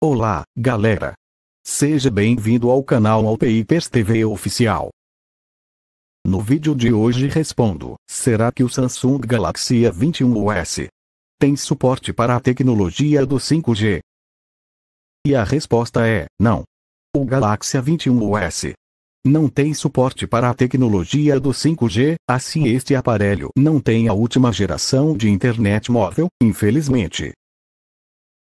Olá, galera! Seja bem-vindo ao canal Alpeipers TV Oficial. No vídeo de hoje respondo, será que o Samsung Galaxy A21 s tem suporte para a tecnologia do 5G? E a resposta é, não. O Galaxy A21 s não tem suporte para a tecnologia do 5G, assim este aparelho não tem a última geração de internet móvel, infelizmente.